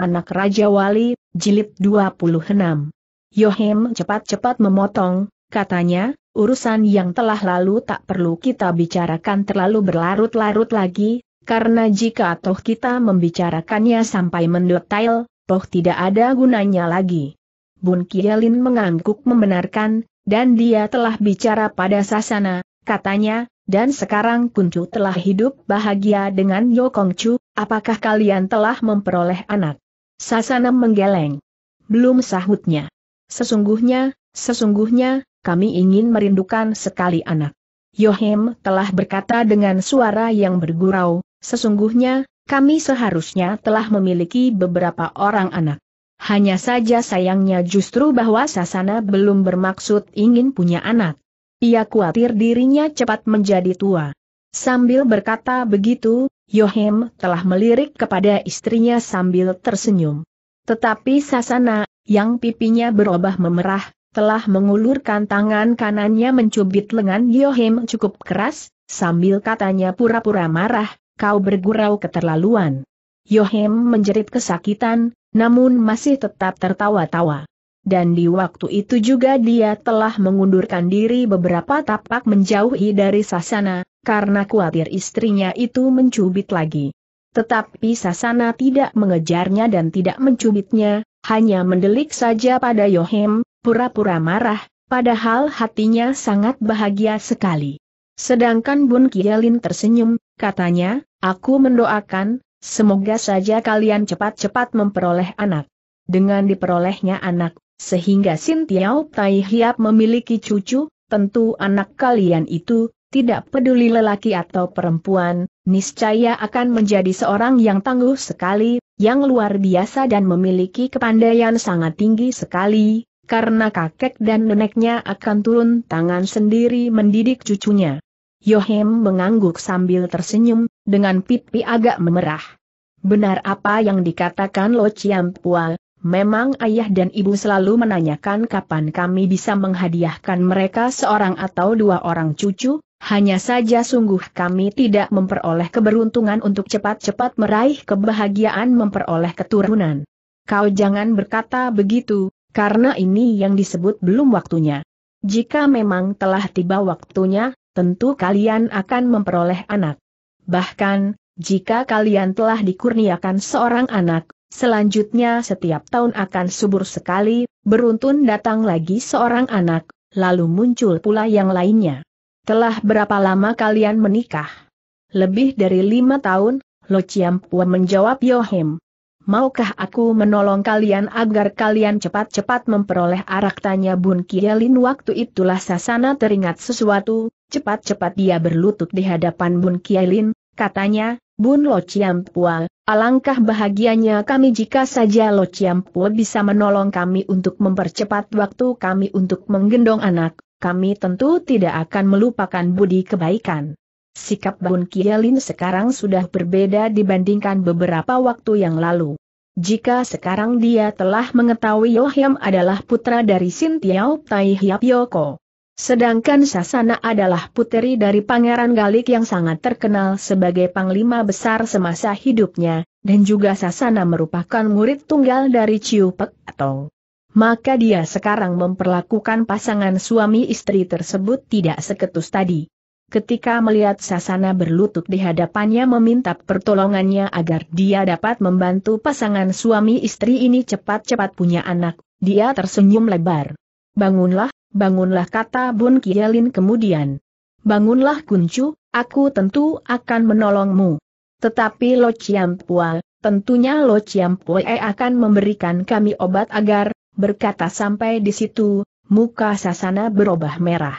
Anak Raja Wali, Jilid 26. Yohem cepat-cepat memotong, katanya, urusan yang telah lalu tak perlu kita bicarakan terlalu berlarut-larut lagi, karena jika toh kita membicarakannya sampai mendetail, toh tidak ada gunanya lagi. Bun Kielin mengangguk membenarkan, dan dia telah bicara pada Sasana, katanya, dan sekarang Kuncu telah hidup bahagia dengan Yokongcu, apakah kalian telah memperoleh anak? Sasana menggeleng. Belum sahutnya. Sesungguhnya, sesungguhnya, kami ingin merindukan sekali anak. Yohem telah berkata dengan suara yang bergurau, sesungguhnya, kami seharusnya telah memiliki beberapa orang anak. Hanya saja sayangnya justru bahwa Sasana belum bermaksud ingin punya anak. Ia khawatir dirinya cepat menjadi tua. Sambil berkata begitu, Yohim telah melirik kepada istrinya sambil tersenyum. Tetapi Sasana, yang pipinya berubah memerah, telah mengulurkan tangan kanannya mencubit lengan Yohim cukup keras, sambil katanya pura-pura marah, kau bergurau keterlaluan. Yohim menjerit kesakitan, namun masih tetap tertawa-tawa. Dan di waktu itu juga dia telah mengundurkan diri beberapa tapak menjauhi dari Sasana, karena khawatir istrinya itu mencubit lagi. Tetapi Sasana tidak mengejarnya dan tidak mencubitnya, hanya mendelik saja pada Yohem, pura-pura marah, padahal hatinya sangat bahagia sekali. Sedangkan Bun Kielin tersenyum, katanya, aku mendoakan, semoga saja kalian cepat-cepat memperoleh anak. Dengan diperolehnya anak, sehingga Sintiau Tiao memiliki cucu, tentu anak kalian itu, tidak peduli lelaki atau perempuan, niscaya akan menjadi seorang yang tangguh sekali, yang luar biasa dan memiliki kepandaian sangat tinggi sekali, karena kakek dan neneknya akan turun tangan sendiri mendidik cucunya. Yohem mengangguk sambil tersenyum, dengan pipi agak memerah. Benar apa yang dikatakan Lo Chiam Chiampua, Memang ayah dan ibu selalu menanyakan kapan kami bisa menghadiahkan mereka seorang atau dua orang cucu, hanya saja sungguh kami tidak memperoleh keberuntungan untuk cepat-cepat meraih kebahagiaan memperoleh keturunan. Kau jangan berkata begitu, karena ini yang disebut belum waktunya. Jika memang telah tiba waktunya, tentu kalian akan memperoleh anak. Bahkan, jika kalian telah dikurniakan seorang anak, selanjutnya setiap tahun akan subur sekali, beruntun datang lagi seorang anak, lalu muncul pula yang lainnya. Telah berapa lama kalian menikah? Lebih dari lima tahun, Lo Chiampua menjawab Yohim. Maukah aku menolong kalian agar kalian cepat-cepat memperoleh arak tanya Bun Kielin waktu itulah Sasana teringat sesuatu, cepat-cepat dia berlutut di hadapan Bun Kielin, katanya, Bun Lo Chiampua, alangkah bahagianya kami jika saja Lo Chiampua bisa menolong kami untuk mempercepat waktu kami untuk menggendong anak, kami tentu tidak akan melupakan budi kebaikan. Sikap Bun Kielin sekarang sudah berbeda dibandingkan beberapa waktu yang lalu. Jika sekarang dia telah mengetahui Yohyam adalah putra dari Sintiao Tai Hiap Yoko. Sedangkan Sasana adalah puteri dari Pangeran Galik yang sangat terkenal sebagai panglima besar semasa hidupnya, dan juga Sasana merupakan murid tunggal dari Pek atau maka dia sekarang memperlakukan pasangan suami istri tersebut tidak seketus tadi. Ketika melihat Sasana berlutut di hadapannya meminta pertolongannya agar dia dapat membantu pasangan suami istri ini cepat-cepat punya anak, dia tersenyum lebar. Bangunlah, bangunlah kata Bun Kielin kemudian. Bangunlah Kuncu, aku tentu akan menolongmu. Tetapi Lo Chiampua, tentunya Lo Chiampue akan memberikan kami obat agar berkata sampai di situ, muka Sasana berubah merah.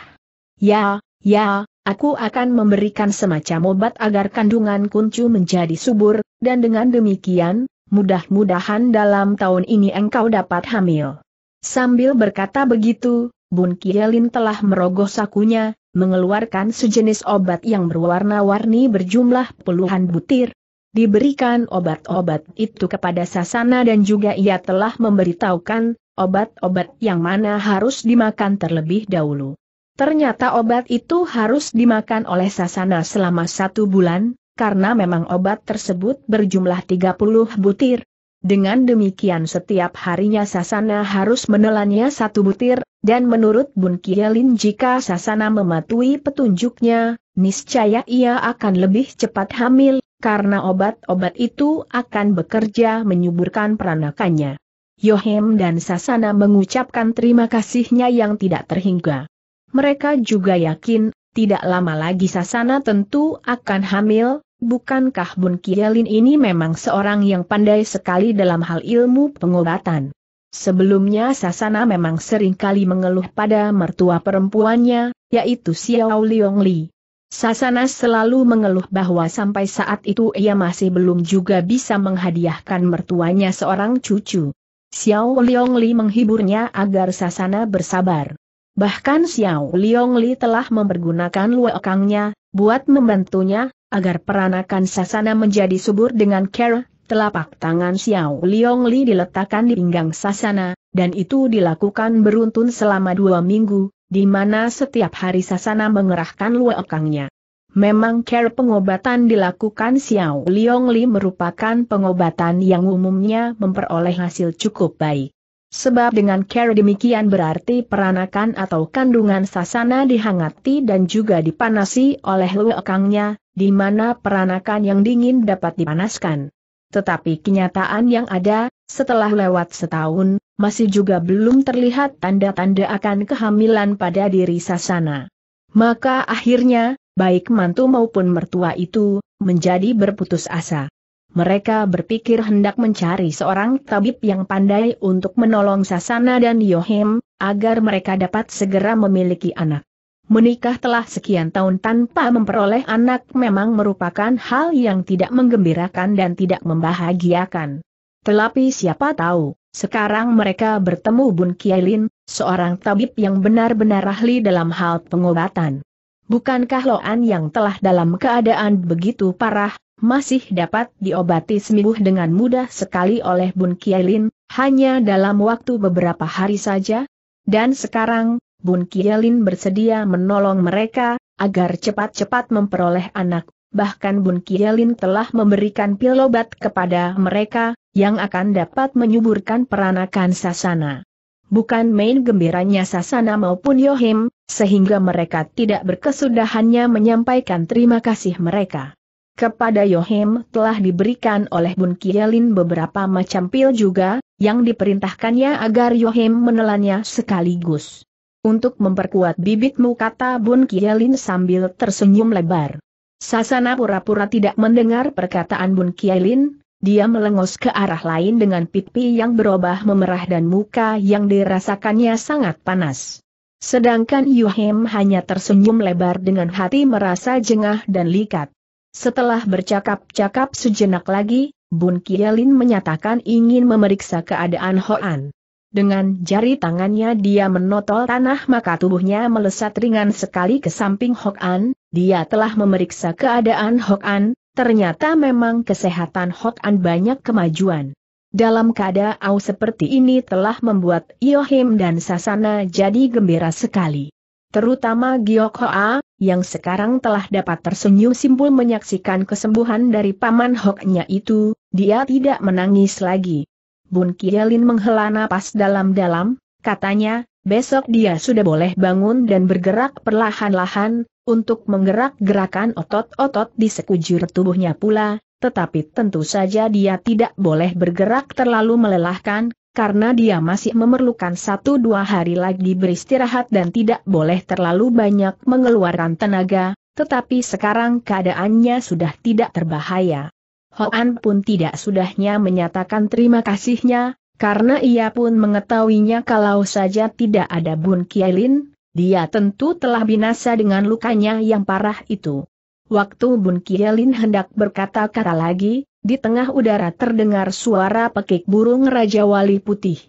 Ya, ya, aku akan memberikan semacam obat agar kandungan kuncu menjadi subur, dan dengan demikian, mudah-mudahan dalam tahun ini engkau dapat hamil. Sambil berkata begitu, Bun Kielin telah merogoh sakunya, mengeluarkan sejenis obat yang berwarna-warni berjumlah puluhan butir, diberikan obat-obat itu kepada Sasana dan juga ia telah memberitahukan obat-obat yang mana harus dimakan terlebih dahulu. Ternyata obat itu harus dimakan oleh Sasana selama satu bulan, karena memang obat tersebut berjumlah 30 butir. Dengan demikian setiap harinya Sasana harus menelannya satu butir, dan menurut Bun Kielin jika Sasana mematuhi petunjuknya, niscaya ia akan lebih cepat hamil, karena obat-obat itu akan bekerja menyuburkan peranakannya. Yohem dan Sasana mengucapkan terima kasihnya yang tidak terhingga. Mereka juga yakin, tidak lama lagi Sasana tentu akan hamil, bukankah Bun Kielin ini memang seorang yang pandai sekali dalam hal ilmu pengobatan. Sebelumnya Sasana memang sering kali mengeluh pada mertua perempuannya, yaitu Xiao Liong Li. Sasana selalu mengeluh bahwa sampai saat itu ia masih belum juga bisa menghadiahkan mertuanya seorang cucu. Xiao Li menghiburnya agar Sasana bersabar. Bahkan Xiao Li telah mempergunakan luekangnya, buat membantunya, agar peranakan Sasana menjadi subur dengan care, telapak tangan Xiao Li diletakkan di pinggang Sasana, dan itu dilakukan beruntun selama dua minggu, di mana setiap hari Sasana mengerahkan luekangnya. Memang care pengobatan dilakukan Xiao Liong Li merupakan pengobatan yang umumnya memperoleh hasil cukup baik. Sebab dengan care demikian berarti peranakan atau kandungan sasana dihangati dan juga dipanasi oleh luekangnya, di mana peranakan yang dingin dapat dipanaskan tetapi kenyataan yang ada, setelah lewat setahun, masih juga belum terlihat tanda-tanda akan kehamilan pada diri Sasana. Maka akhirnya, baik mantu maupun mertua itu, menjadi berputus asa. Mereka berpikir hendak mencari seorang tabib yang pandai untuk menolong Sasana dan Yohim, agar mereka dapat segera memiliki anak. Menikah telah sekian tahun tanpa memperoleh anak memang merupakan hal yang tidak menggembirakan dan tidak membahagiakan. Tetapi siapa tahu, sekarang mereka bertemu Bun Kielin, seorang tabib yang benar-benar ahli dalam hal pengobatan. Bukankah Loan yang telah dalam keadaan begitu parah, masih dapat diobati sembuh dengan mudah sekali oleh Bun Kielin, hanya dalam waktu beberapa hari saja? Dan sekarang, Bun Kielin bersedia menolong mereka, agar cepat-cepat memperoleh anak, bahkan Bun Kielin telah memberikan pil obat kepada mereka, yang akan dapat menyuburkan peranakan Sasana. Bukan main gembiranya Sasana maupun Yohim, sehingga mereka tidak berkesudahannya menyampaikan terima kasih mereka. Kepada Yohim telah diberikan oleh Bun Kielin beberapa macam pil juga, yang diperintahkannya agar Yohim menelannya sekaligus untuk memperkuat bibitmu kata Bun Kielin sambil tersenyum lebar. Sasana pura-pura tidak mendengar perkataan Bun Kielin, dia melengos ke arah lain dengan pipi yang berubah memerah dan muka yang dirasakannya sangat panas. Sedangkan Yuhem hanya tersenyum lebar dengan hati merasa jengah dan likat. Setelah bercakap-cakap sejenak lagi, Bun Kielin menyatakan ingin memeriksa keadaan Hoan. Dengan jari tangannya dia menotol tanah maka tubuhnya melesat ringan sekali ke samping Hok An, dia telah memeriksa keadaan Hok An, ternyata memang kesehatan Hok An banyak kemajuan. Dalam keadaan seperti ini telah membuat Yohim dan Sasana jadi gembira sekali. Terutama Giok Hoa, yang sekarang telah dapat tersenyum simpul menyaksikan kesembuhan dari paman Hoknya itu, dia tidak menangis lagi. Bun Kialin menghela napas dalam-dalam, katanya, besok dia sudah boleh bangun dan bergerak perlahan-lahan, untuk menggerak-gerakan otot-otot di sekujur tubuhnya pula, tetapi tentu saja dia tidak boleh bergerak terlalu melelahkan, karena dia masih memerlukan satu dua hari lagi beristirahat dan tidak boleh terlalu banyak mengeluarkan tenaga, tetapi sekarang keadaannya sudah tidak terbahaya. Hoan pun tidak sudahnya menyatakan terima kasihnya, karena ia pun mengetahuinya kalau saja tidak ada Bun Kielin, dia tentu telah binasa dengan lukanya yang parah itu. Waktu Bun Kielin hendak berkata-kata lagi, di tengah udara terdengar suara pekik burung Raja Wali Putih.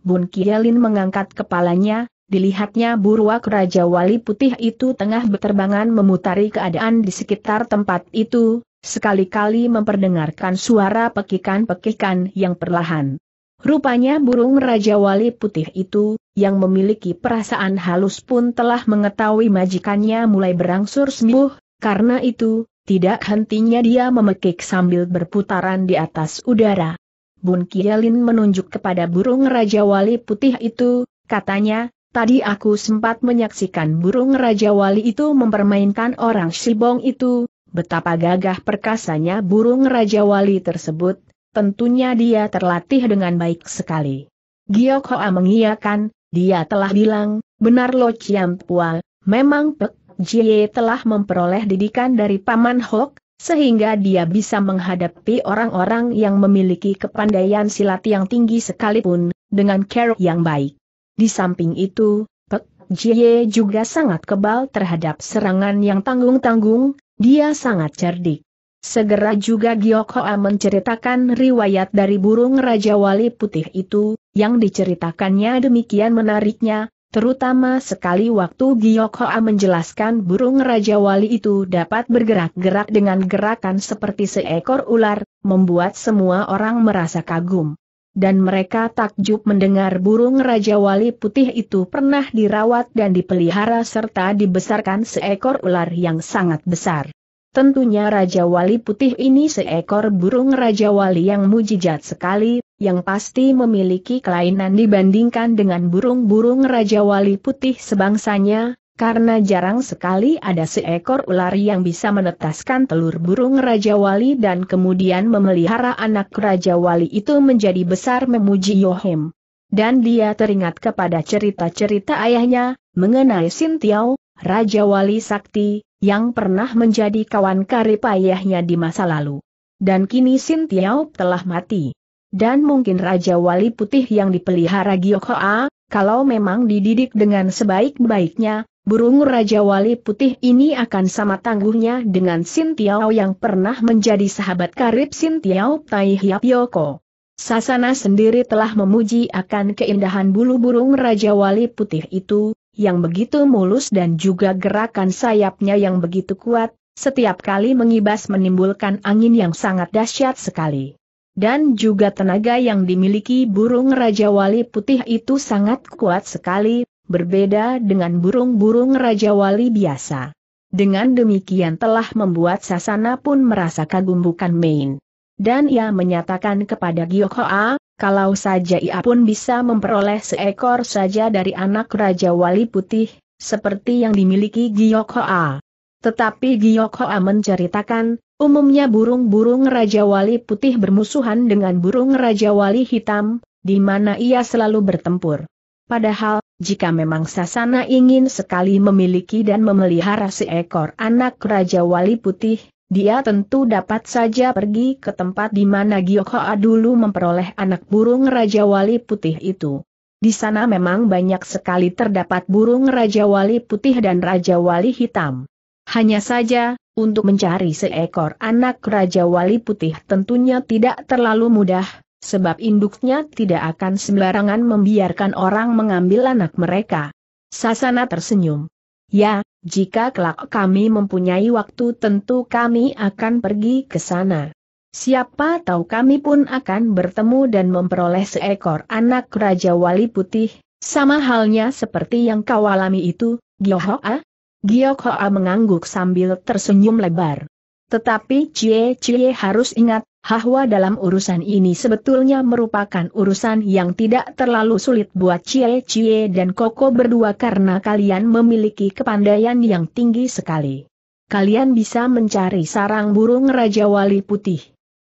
Bun Kielin mengangkat kepalanya, dilihatnya buruak Raja Wali Putih itu tengah berterbangan memutari keadaan di sekitar tempat itu, sekali-kali memperdengarkan suara pekikan-pekikan yang perlahan. Rupanya burung Raja Wali Putih itu, yang memiliki perasaan halus pun telah mengetahui majikannya mulai berangsur sembuh, karena itu, tidak hentinya dia memekik sambil berputaran di atas udara. Bun Kielin menunjuk kepada burung Raja Wali Putih itu, katanya, tadi aku sempat menyaksikan burung Raja Wali itu mempermainkan orang Shibong itu, Betapa gagah perkasanya burung Raja Wali tersebut, tentunya dia terlatih dengan baik sekali. Giok Hoa mengiyakan, dia telah bilang, benar Lo Chiam Pua, memang Pek Jie telah memperoleh didikan dari Paman Hok, sehingga dia bisa menghadapi orang-orang yang memiliki kepandaian silat yang tinggi sekalipun, dengan care yang baik. Di samping itu, Pek Jie juga sangat kebal terhadap serangan yang tanggung-tanggung, dia sangat cerdik. Segera juga Giok Hoa menceritakan riwayat dari burung Raja Wali Putih itu, yang diceritakannya demikian menariknya, terutama sekali waktu Giok Hoa menjelaskan burung Raja Wali itu dapat bergerak-gerak dengan gerakan seperti seekor ular, membuat semua orang merasa kagum dan mereka takjub mendengar burung Raja Wali Putih itu pernah dirawat dan dipelihara serta dibesarkan seekor ular yang sangat besar. Tentunya Raja Wali Putih ini seekor burung Raja Wali yang mujijat sekali, yang pasti memiliki kelainan dibandingkan dengan burung-burung Raja Wali Putih sebangsanya, karena jarang sekali ada seekor ular yang bisa menetaskan telur burung Raja Wali dan kemudian memelihara anak Raja Wali itu menjadi besar memuji Yohim. Dan dia teringat kepada cerita-cerita ayahnya, mengenai Sintiau, Raja Wali Sakti, yang pernah menjadi kawan karib ayahnya di masa lalu. Dan kini Sintiau telah mati. Dan mungkin Raja Wali Putih yang dipelihara Gyokoa, kalau memang dididik dengan sebaik-baiknya, Burung Raja Wali Putih ini akan sama tangguhnya dengan Sin Tiao yang pernah menjadi sahabat karib Sin Tiao Tai Hiap Yoko. Sasana sendiri telah memuji akan keindahan bulu burung Raja Wali Putih itu, yang begitu mulus dan juga gerakan sayapnya yang begitu kuat, setiap kali mengibas menimbulkan angin yang sangat dahsyat sekali. Dan juga tenaga yang dimiliki burung Raja Wali Putih itu sangat kuat sekali, berbeda dengan burung-burung Raja Wali biasa. Dengan demikian telah membuat Sasana pun merasa kagum bukan main. Dan ia menyatakan kepada Giyokoa, kalau saja ia pun bisa memperoleh seekor saja dari anak Raja Wali Putih, seperti yang dimiliki Giyokoa. Tetapi Giyokoa menceritakan, umumnya burung-burung Raja Wali Putih bermusuhan dengan burung Raja Wali Hitam, di mana ia selalu bertempur. Padahal, jika memang Sasana ingin sekali memiliki dan memelihara seekor anak Raja Wali Putih, dia tentu dapat saja pergi ke tempat di mana Gyokhoa dulu memperoleh anak burung Raja Wali Putih itu. Di sana memang banyak sekali terdapat burung Raja Wali Putih dan Raja Wali Hitam. Hanya saja, untuk mencari seekor anak Raja Wali Putih tentunya tidak terlalu mudah, sebab induknya tidak akan sembarangan membiarkan orang mengambil anak mereka. Sasana tersenyum. Ya, jika kelak kami mempunyai waktu tentu kami akan pergi ke sana. Siapa tahu kami pun akan bertemu dan memperoleh seekor anak Raja Wali Putih, sama halnya seperti yang kau alami itu, Gyohoa. Gyohoa mengangguk sambil tersenyum lebar. Tetapi Cie Cie harus ingat, bahwa dalam urusan ini sebetulnya merupakan urusan yang tidak terlalu sulit buat Cie Cie dan Koko berdua karena kalian memiliki kepandaian yang tinggi sekali. Kalian bisa mencari sarang burung Raja Wali Putih.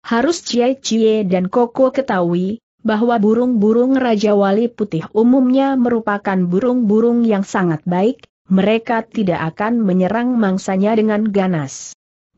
Harus Cie Cie dan Koko ketahui, bahwa burung-burung Raja Wali Putih umumnya merupakan burung-burung yang sangat baik, mereka tidak akan menyerang mangsanya dengan ganas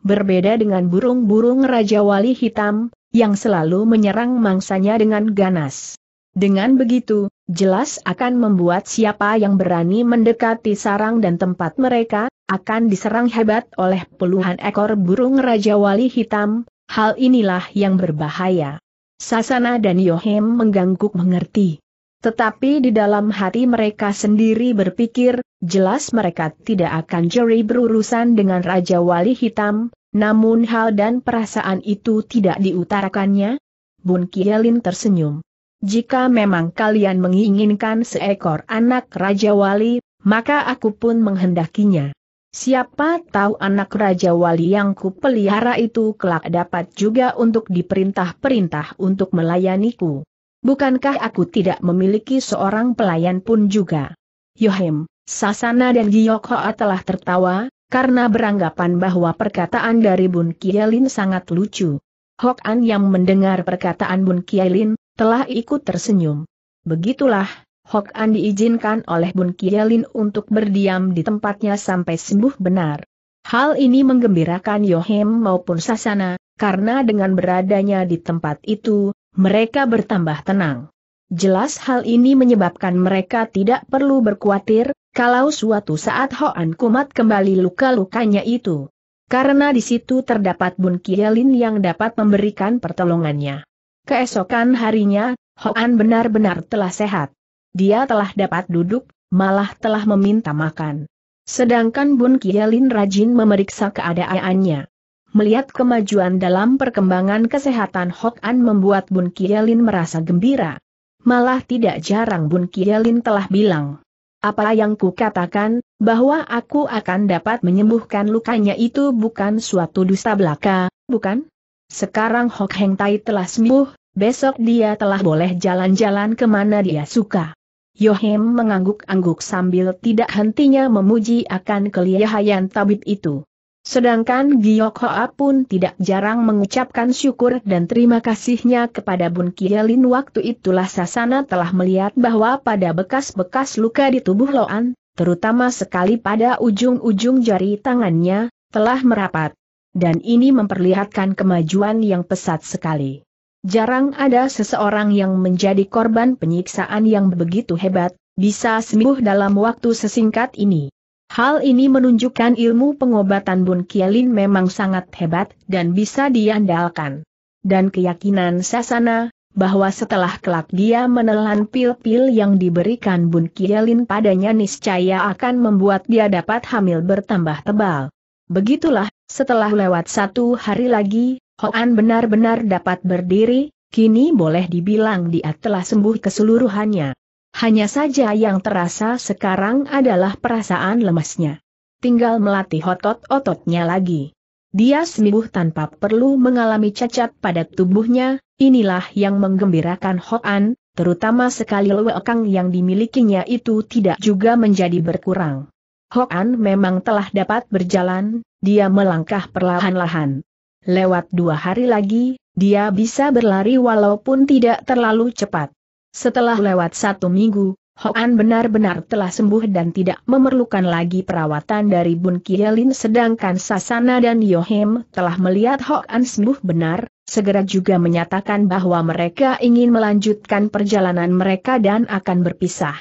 berbeda dengan burung-burung Raja Wali Hitam, yang selalu menyerang mangsanya dengan ganas. Dengan begitu, jelas akan membuat siapa yang berani mendekati sarang dan tempat mereka, akan diserang hebat oleh puluhan ekor burung Raja Wali Hitam, hal inilah yang berbahaya. Sasana dan Yohem mengangguk mengerti. Tetapi di dalam hati mereka sendiri berpikir, jelas mereka tidak akan jeri berurusan dengan Raja Wali Hitam, namun hal dan perasaan itu tidak diutarakannya? Bun Kielin tersenyum. Jika memang kalian menginginkan seekor anak Raja Wali, maka aku pun menghendakinya. Siapa tahu anak Raja Wali yang kupelihara itu kelak dapat juga untuk diperintah-perintah untuk melayaniku. Bukankah aku tidak memiliki seorang pelayan pun juga? Yohem, Sasana dan Giyoko telah tertawa, karena beranggapan bahwa perkataan dari Bun Kielin sangat lucu. Hok An yang mendengar perkataan Bun Kielin, telah ikut tersenyum. Begitulah, Hok An diizinkan oleh Bun Kielin untuk berdiam di tempatnya sampai sembuh benar. Hal ini menggembirakan Yohem maupun Sasana, karena dengan beradanya di tempat itu, mereka bertambah tenang. Jelas hal ini menyebabkan mereka tidak perlu berkhawatir, kalau suatu saat Hoan Kumat kembali luka-lukanya itu. Karena di situ terdapat Bun Kielin yang dapat memberikan pertolongannya. Keesokan harinya, Hoan benar-benar telah sehat. Dia telah dapat duduk, malah telah meminta makan. Sedangkan Bun Kielin rajin memeriksa keadaannya. Melihat kemajuan dalam perkembangan kesehatan Hoan membuat Bun Kielin merasa gembira. Malah tidak jarang Bun Kielin telah bilang, apa yang kukatakan, bahwa aku akan dapat menyembuhkan lukanya itu bukan suatu dusta belaka, bukan? Sekarang Hok Heng Tai telah sembuh, besok dia telah boleh jalan-jalan kemana dia suka. Yohem mengangguk-angguk sambil tidak hentinya memuji akan kelihayan tabib itu. Sedangkan Giyok Hoa pun tidak jarang mengucapkan syukur dan terima kasihnya kepada Bun Kielin waktu itulah Sasana telah melihat bahwa pada bekas-bekas luka di tubuh Loan, terutama sekali pada ujung-ujung jari tangannya, telah merapat. Dan ini memperlihatkan kemajuan yang pesat sekali. Jarang ada seseorang yang menjadi korban penyiksaan yang begitu hebat, bisa sembuh dalam waktu sesingkat ini. Hal ini menunjukkan ilmu pengobatan Bun Kielin memang sangat hebat dan bisa diandalkan. Dan keyakinan Sasana, bahwa setelah kelak dia menelan pil-pil yang diberikan Bun Kielin padanya niscaya akan membuat dia dapat hamil bertambah tebal. Begitulah, setelah lewat satu hari lagi, Hoan benar-benar dapat berdiri, kini boleh dibilang dia telah sembuh keseluruhannya. Hanya saja yang terasa sekarang adalah perasaan lemasnya. Tinggal melatih otot-ototnya lagi. Dia sembuh tanpa perlu mengalami cacat pada tubuhnya, inilah yang menggembirakan Hoan, terutama sekali lewekang yang dimilikinya itu tidak juga menjadi berkurang. Hoan memang telah dapat berjalan, dia melangkah perlahan-lahan. Lewat dua hari lagi, dia bisa berlari walaupun tidak terlalu cepat. Setelah lewat satu minggu, Hoan benar-benar telah sembuh dan tidak memerlukan lagi perawatan dari Bun Kielin sedangkan Sasana dan Yohem telah melihat Hoan sembuh benar, segera juga menyatakan bahwa mereka ingin melanjutkan perjalanan mereka dan akan berpisah.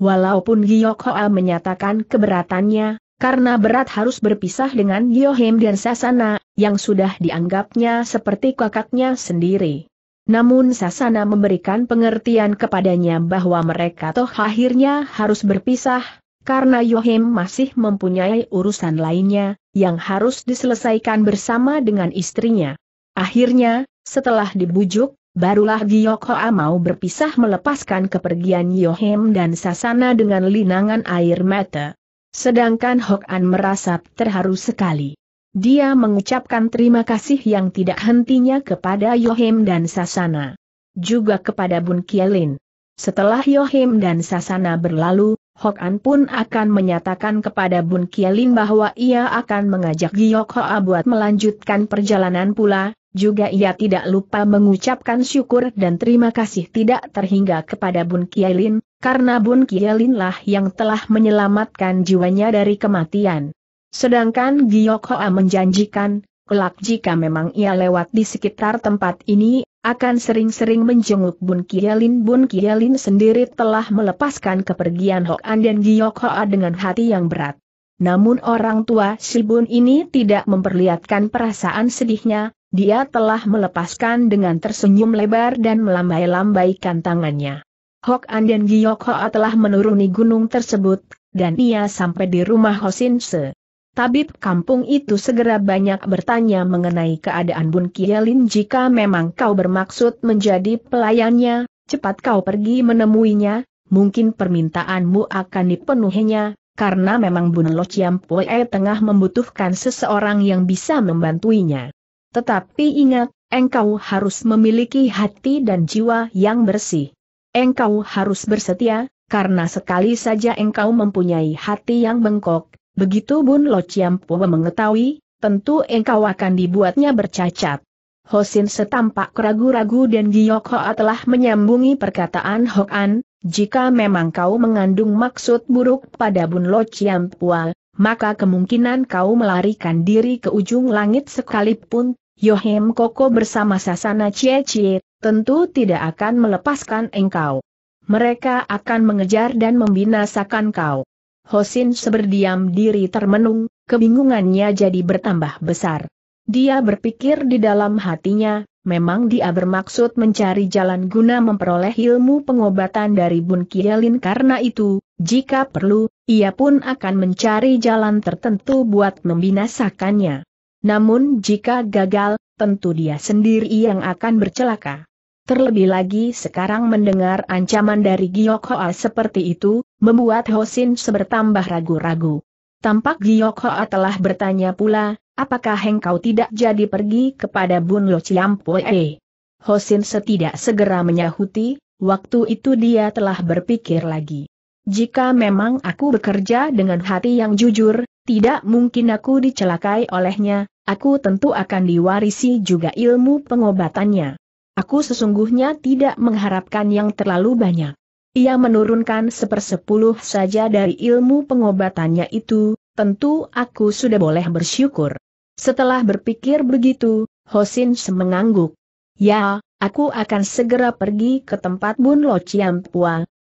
Walaupun Giyok Hoa menyatakan keberatannya, karena berat harus berpisah dengan Yohem dan Sasana, yang sudah dianggapnya seperti kakaknya sendiri. Namun Sasana memberikan pengertian kepadanya bahwa mereka toh akhirnya harus berpisah, karena Yohim masih mempunyai urusan lainnya, yang harus diselesaikan bersama dengan istrinya. Akhirnya, setelah dibujuk, barulah Giyokhoa mau berpisah melepaskan kepergian Yohim dan Sasana dengan linangan air mata. Sedangkan Hokan merasa terharu sekali. Dia mengucapkan terima kasih yang tidak hentinya kepada Yohim dan Sasana. Juga kepada Bun Kielin. Setelah Yohim dan Sasana berlalu, Hokan pun akan menyatakan kepada Bun Kielin bahwa ia akan mengajak Giyok Hoa buat melanjutkan perjalanan pula, juga ia tidak lupa mengucapkan syukur dan terima kasih tidak terhingga kepada Bun Kielin, karena Bun Kielin lah yang telah menyelamatkan jiwanya dari kematian. Sedangkan Giyokoa menjanjikan, kelak jika memang ia lewat di sekitar tempat ini, akan sering-sering menjenguk Bun Kielin. Bun Kielin sendiri telah melepaskan kepergian Hok An dan Giyokoa dengan hati yang berat. Namun orang tua si Bun ini tidak memperlihatkan perasaan sedihnya, dia telah melepaskan dengan tersenyum lebar dan melambai-lambaikan tangannya. Hok An dan Giok Hoa telah menuruni gunung tersebut, dan ia sampai di rumah Hosin Se. Tabib kampung itu segera banyak bertanya mengenai keadaan Bun Kielin jika memang kau bermaksud menjadi pelayannya, cepat kau pergi menemuinya, mungkin permintaanmu akan dipenuhinya, karena memang Bun Lo Chiampue tengah membutuhkan seseorang yang bisa membantuinya. Tetapi ingat, engkau harus memiliki hati dan jiwa yang bersih. Engkau harus bersetia, karena sekali saja engkau mempunyai hati yang bengkok, Begitu Bun Lo Chiam Ciampo mengetahui, tentu engkau akan dibuatnya bercacat. Hosin setampak ragu-ragu dan Giyok Hoa telah menyambungi perkataan Hok An, jika memang kau mengandung maksud buruk pada Bun Lo Chiam Ciampua, maka kemungkinan kau melarikan diri ke ujung langit sekalipun, Yohem Koko bersama Sasana Cie Cie, tentu tidak akan melepaskan engkau. Mereka akan mengejar dan membinasakan kau. Hosin seberdiam diri termenung, kebingungannya jadi bertambah besar. Dia berpikir di dalam hatinya, memang dia bermaksud mencari jalan guna memperoleh ilmu pengobatan dari Bun Kielin karena itu, jika perlu, ia pun akan mencari jalan tertentu buat membinasakannya. Namun jika gagal, tentu dia sendiri yang akan bercelaka. Terlebih lagi sekarang mendengar ancaman dari Giyok Hoa seperti itu, membuat Hosin bertambah ragu-ragu. Tampak Giyok Hoa telah bertanya pula, apakah engkau tidak jadi pergi kepada Bun Lo Ciampoe? Hosin setidak segera menyahuti, waktu itu dia telah berpikir lagi. Jika memang aku bekerja dengan hati yang jujur, tidak mungkin aku dicelakai olehnya, aku tentu akan diwarisi juga ilmu pengobatannya. Aku sesungguhnya tidak mengharapkan yang terlalu banyak. Ia menurunkan sepersepuluh saja dari ilmu pengobatannya itu, tentu aku sudah boleh bersyukur. Setelah berpikir begitu, Hosin semengangguk. Ya, aku akan segera pergi ke tempat Bun Lo Chiam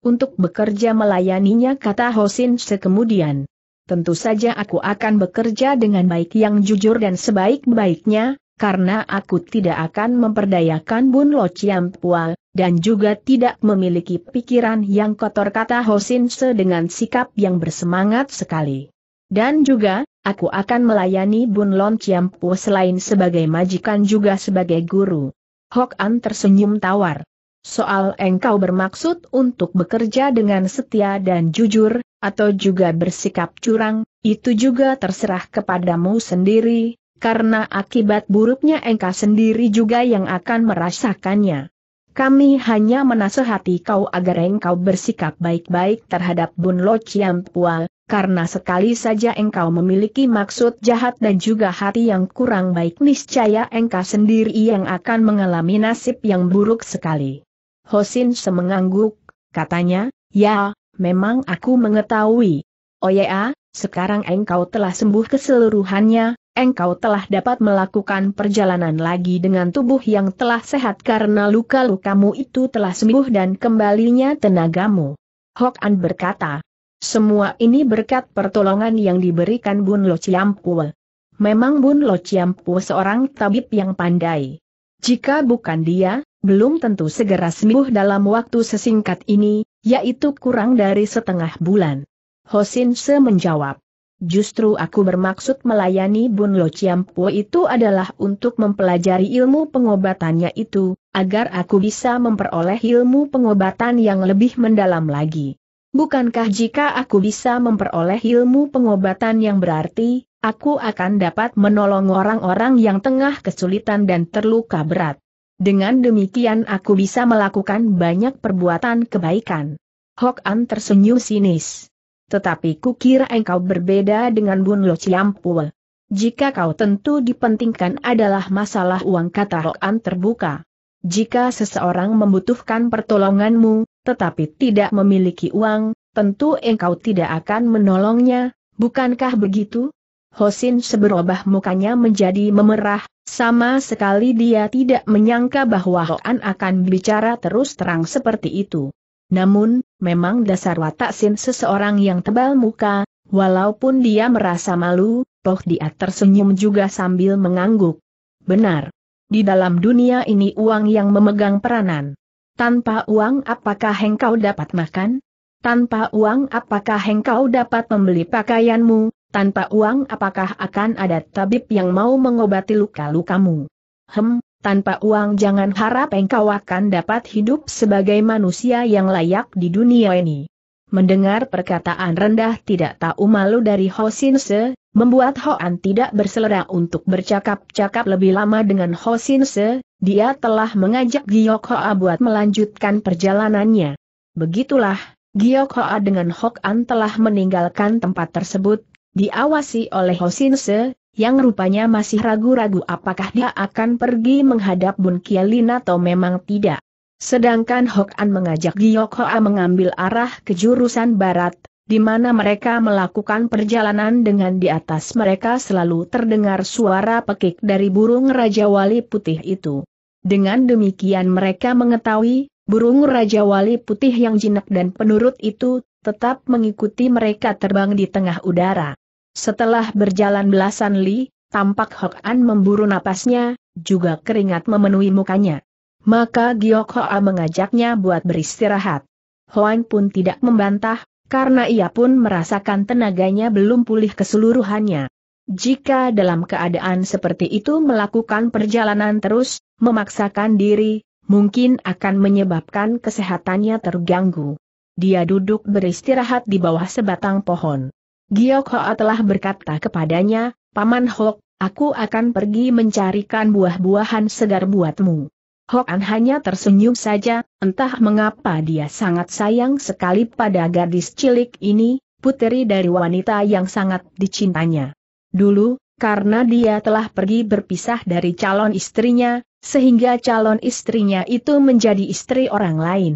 untuk bekerja melayaninya kata Hosin sekemudian. Tentu saja aku akan bekerja dengan baik yang jujur dan sebaik-baiknya, karena aku tidak akan memperdayakan Bun Lo Chiam Pua, dan juga tidak memiliki pikiran yang kotor kata Hosin Se dengan sikap yang bersemangat sekali. Dan juga, aku akan melayani Bun Lo Chiam Pua selain sebagai majikan juga sebagai guru. Hok An tersenyum tawar. Soal engkau bermaksud untuk bekerja dengan setia dan jujur, atau juga bersikap curang, itu juga terserah kepadamu sendiri, karena akibat buruknya engkau sendiri juga yang akan merasakannya. Kami hanya menasehati kau agar engkau bersikap baik-baik terhadap Bun Lo Chiam Pua, karena sekali saja engkau memiliki maksud jahat dan juga hati yang kurang baik niscaya engkau sendiri yang akan mengalami nasib yang buruk sekali. Hosin semengangguk, katanya, ya, memang aku mengetahui. Oh ya, sekarang engkau telah sembuh keseluruhannya, engkau telah dapat melakukan perjalanan lagi dengan tubuh yang telah sehat karena luka-lukamu itu telah sembuh dan kembalinya tenagamu. Hok An berkata, semua ini berkat pertolongan yang diberikan Bun Lo Ciampul. Memang Bun Lo Ciampul seorang tabib yang pandai. Jika bukan dia, belum tentu segera sembuh dalam waktu sesingkat ini, yaitu kurang dari setengah bulan. Hosin Se menjawab. Justru aku bermaksud melayani Bun Lo Chiampo itu adalah untuk mempelajari ilmu pengobatannya itu, agar aku bisa memperoleh ilmu pengobatan yang lebih mendalam lagi. Bukankah jika aku bisa memperoleh ilmu pengobatan yang berarti, aku akan dapat menolong orang-orang yang tengah kesulitan dan terluka berat? Dengan demikian aku bisa melakukan banyak perbuatan kebaikan. Hok An tersenyum sinis. Tetapi kukira engkau berbeda dengan Bun Lo Ciampul. Jika kau tentu dipentingkan adalah masalah uang kata Roan terbuka. Jika seseorang membutuhkan pertolonganmu, tetapi tidak memiliki uang, tentu engkau tidak akan menolongnya, bukankah begitu? Hosin seberubah mukanya menjadi memerah, sama sekali dia tidak menyangka bahwa Hoan akan bicara terus terang seperti itu. Namun, memang dasar watak Sin seseorang yang tebal muka, walaupun dia merasa malu, toh dia tersenyum juga sambil mengangguk. Benar. Di dalam dunia ini uang yang memegang peranan. Tanpa uang apakah engkau dapat makan? Tanpa uang apakah engkau dapat membeli pakaianmu? Tanpa uang apakah akan ada tabib yang mau mengobati luka-lukamu? Hem, tanpa uang jangan harap engkau akan dapat hidup sebagai manusia yang layak di dunia ini. Mendengar perkataan rendah tidak tahu malu dari Ho Sin Se, membuat Hoan tidak berselera untuk bercakap-cakap lebih lama dengan Ho Sin Se, dia telah mengajak Giok Hoa buat melanjutkan perjalanannya. Begitulah, Giok Hoa dengan Hoan telah meninggalkan tempat tersebut, diawasi oleh Ho Sin Se, yang rupanya masih ragu-ragu apakah dia akan pergi menghadap Bun Kialin atau memang tidak. Sedangkan Hok An mengajak Giyok Hoa mengambil arah ke jurusan barat, di mana mereka melakukan perjalanan dengan di atas mereka selalu terdengar suara pekik dari burung Raja Wali Putih itu. Dengan demikian mereka mengetahui, burung Raja Wali Putih yang jinak dan penurut itu tetap mengikuti mereka terbang di tengah udara. Setelah berjalan belasan li, tampak Hok An memburu napasnya, juga keringat memenuhi mukanya. Maka Giok Hoa mengajaknya buat beristirahat. Hoan pun tidak membantah, karena ia pun merasakan tenaganya belum pulih keseluruhannya. Jika dalam keadaan seperti itu melakukan perjalanan terus, memaksakan diri, mungkin akan menyebabkan kesehatannya terganggu. Dia duduk beristirahat di bawah sebatang pohon. Hoa telah berkata kepadanya, Paman Hok, aku akan pergi mencarikan buah-buahan segar buatmu. An hanya tersenyum saja, entah mengapa dia sangat sayang sekali pada gadis cilik ini, puteri dari wanita yang sangat dicintanya. Dulu, karena dia telah pergi berpisah dari calon istrinya, sehingga calon istrinya itu menjadi istri orang lain.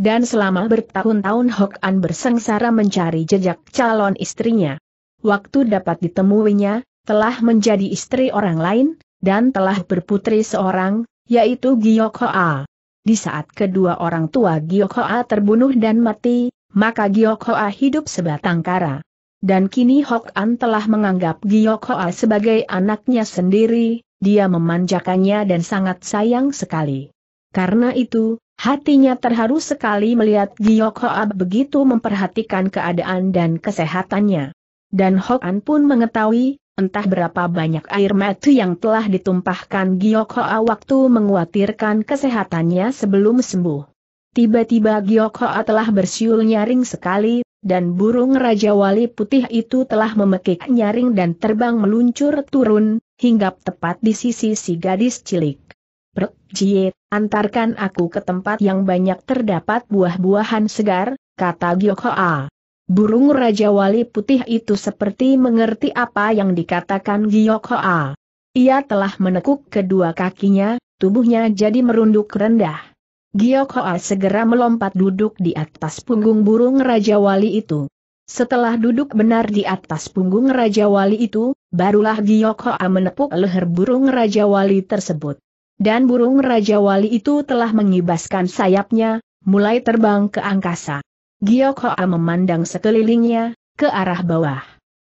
Dan selama bertahun-tahun Hok An bersengsara mencari jejak calon istrinya. Waktu dapat ditemuinya, telah menjadi istri orang lain, dan telah berputri seorang, yaitu Giyok Hoa. Di saat kedua orang tua Giyok Hoa terbunuh dan mati, maka Giyok Hoa hidup sebatang kara. Dan kini Hok An telah menganggap Giyok Hoa sebagai anaknya sendiri, dia memanjakannya dan sangat sayang sekali. Karena itu, Hatinya terharu sekali melihat Giyok Hoab begitu memperhatikan keadaan dan kesehatannya. Dan Hoan pun mengetahui, entah berapa banyak air mata yang telah ditumpahkan Giyok Hoa waktu menguatirkan kesehatannya sebelum sembuh. Tiba-tiba Giyok Hoa telah bersiul nyaring sekali, dan burung Raja Wali Putih itu telah memekik nyaring dan terbang meluncur turun, hingga tepat di sisi si gadis cilik. Perk, jiet, Antarkan aku ke tempat yang banyak terdapat buah-buahan segar, kata Giokhoa. Burung Raja Wali Putih itu seperti mengerti apa yang dikatakan Giokhoa. Ia telah menekuk kedua kakinya, tubuhnya jadi merunduk rendah. Giokhoa segera melompat duduk di atas punggung burung Raja Wali itu. Setelah duduk benar di atas punggung Raja Wali itu, barulah Giokhoa menepuk leher burung Raja Wali tersebut. Dan burung Raja Wali itu telah mengibaskan sayapnya, mulai terbang ke angkasa. Giok Hoa memandang sekelilingnya, ke arah bawah.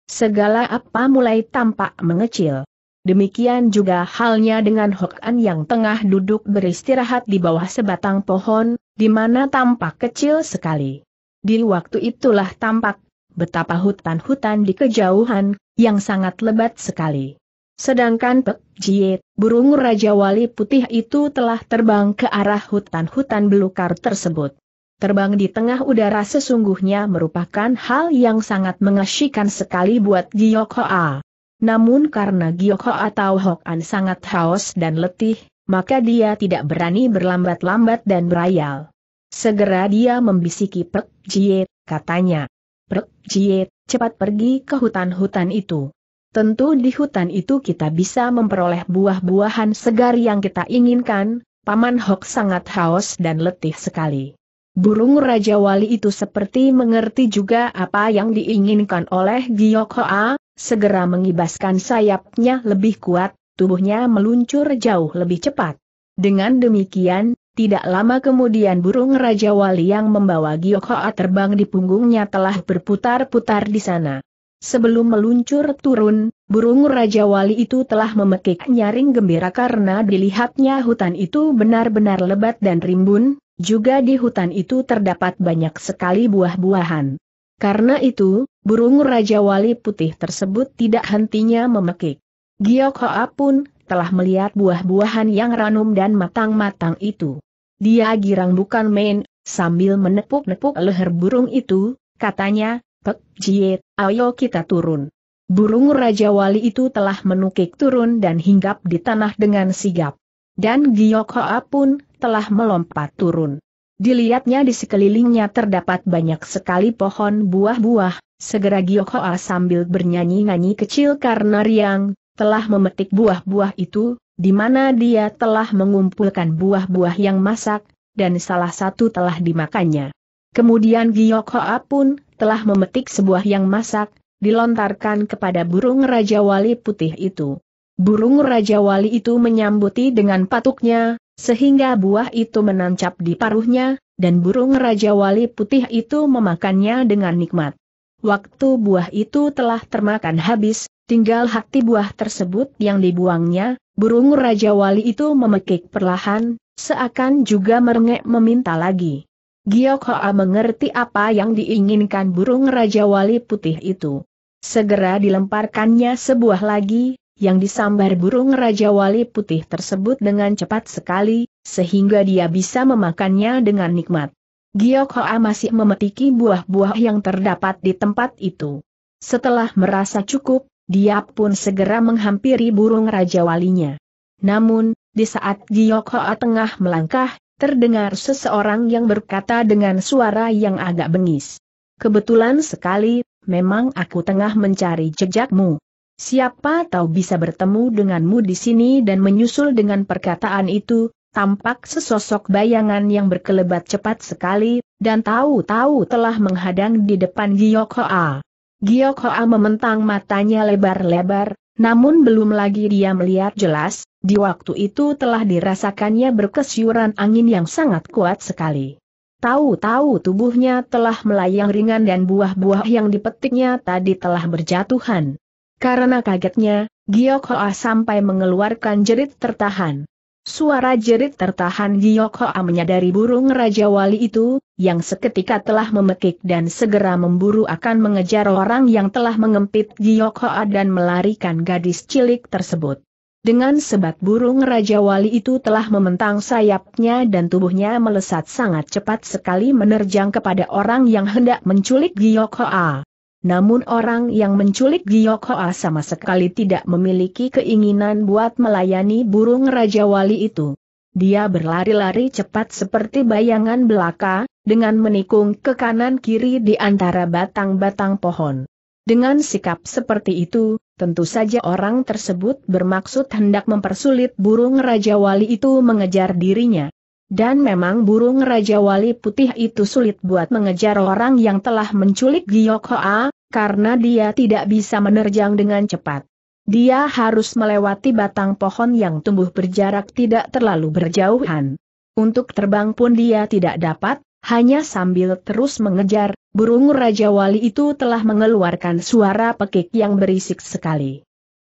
Segala apa mulai tampak mengecil. Demikian juga halnya dengan Hokan yang tengah duduk beristirahat di bawah sebatang pohon, di mana tampak kecil sekali. Di waktu itulah tampak betapa hutan-hutan di kejauhan, yang sangat lebat sekali. Sedangkan Pek Jiet, burung Raja Wali Putih itu telah terbang ke arah hutan-hutan belukar tersebut. Terbang di tengah udara sesungguhnya merupakan hal yang sangat mengasyikan sekali buat Giyok Hoa. Namun karena Giyok Hoa atau Hok sangat haus dan letih, maka dia tidak berani berlambat-lambat dan berayal. Segera dia membisiki Pek Jiet, katanya. Pek Jiet, cepat pergi ke hutan-hutan itu. Tentu di hutan itu kita bisa memperoleh buah-buahan segar yang kita inginkan, Paman Hok sangat haus dan letih sekali. Burung Raja Wali itu seperti mengerti juga apa yang diinginkan oleh Giyok Hoa, segera mengibaskan sayapnya lebih kuat, tubuhnya meluncur jauh lebih cepat. Dengan demikian, tidak lama kemudian burung Raja Wali yang membawa Giyok Hoa terbang di punggungnya telah berputar-putar di sana. Sebelum meluncur turun, burung Raja Wali itu telah memekik nyaring gembira karena dilihatnya hutan itu benar-benar lebat dan rimbun, juga di hutan itu terdapat banyak sekali buah-buahan. Karena itu, burung Raja Wali putih tersebut tidak hentinya memekik. Giok Hoa pun telah melihat buah-buahan yang ranum dan matang-matang itu. Dia girang bukan main, sambil menepuk-nepuk leher burung itu, katanya, Pek Jiet, ayo kita turun. Burung Raja Wali itu telah menukik turun dan hinggap di tanah dengan sigap. Dan Giyok Hoa pun telah melompat turun. Dilihatnya di sekelilingnya terdapat banyak sekali pohon buah-buah, segera Giyok Hoa sambil bernyanyi-nyanyi kecil karena riang, telah memetik buah-buah itu, di mana dia telah mengumpulkan buah-buah yang masak, dan salah satu telah dimakannya. Kemudian Giyok Hoa pun telah memetik sebuah yang masak, dilontarkan kepada burung Raja Wali putih itu. Burung Raja Wali itu menyambuti dengan patuknya, sehingga buah itu menancap di paruhnya, dan burung Raja Wali putih itu memakannya dengan nikmat. Waktu buah itu telah termakan habis, tinggal hati buah tersebut yang dibuangnya, burung Raja Wali itu memekik perlahan, seakan juga merengek meminta lagi. Giokhoa mengerti apa yang diinginkan burung Raja Wali Putih itu. Segera dilemparkannya sebuah lagi, yang disambar burung Raja Wali Putih tersebut dengan cepat sekali, sehingga dia bisa memakannya dengan nikmat. Giokhoa masih memetiki buah-buah yang terdapat di tempat itu. Setelah merasa cukup, dia pun segera menghampiri burung Raja Walinya. Namun, di saat Giokhoa tengah melangkah, terdengar seseorang yang berkata dengan suara yang agak bengis. Kebetulan sekali, memang aku tengah mencari jejakmu. Siapa tahu bisa bertemu denganmu di sini dan menyusul dengan perkataan itu, tampak sesosok bayangan yang berkelebat cepat sekali, dan tahu-tahu telah menghadang di depan Giyok Hoa. Giyok Hoa mementang matanya lebar-lebar, namun belum lagi dia melihat jelas, di waktu itu telah dirasakannya berkesyuran angin yang sangat kuat sekali. Tahu-tahu tubuhnya telah melayang ringan dan buah-buah yang dipetiknya tadi telah berjatuhan. Karena kagetnya, Giyok Hoa sampai mengeluarkan jerit tertahan. Suara jerit tertahan Giyok Hoa menyadari burung Raja Wali itu, yang seketika telah memekik dan segera memburu akan mengejar orang yang telah mengempit Giyok Hoa dan melarikan gadis cilik tersebut. Dengan sebat burung Raja Wali itu telah mementang sayapnya dan tubuhnya melesat sangat cepat sekali menerjang kepada orang yang hendak menculik Giyok Hoa. Namun orang yang menculik Giyok Hoa sama sekali tidak memiliki keinginan buat melayani burung Raja Wali itu. Dia berlari-lari cepat seperti bayangan belaka, dengan menikung ke kanan-kiri di antara batang-batang pohon. Dengan sikap seperti itu, tentu saja orang tersebut bermaksud hendak mempersulit burung Raja Wali itu mengejar dirinya. Dan memang burung Raja Wali Putih itu sulit buat mengejar orang yang telah menculik Giyok Hoa, karena dia tidak bisa menerjang dengan cepat. Dia harus melewati batang pohon yang tumbuh berjarak tidak terlalu berjauhan. Untuk terbang pun dia tidak dapat, hanya sambil terus mengejar, burung Raja Wali itu telah mengeluarkan suara pekik yang berisik sekali.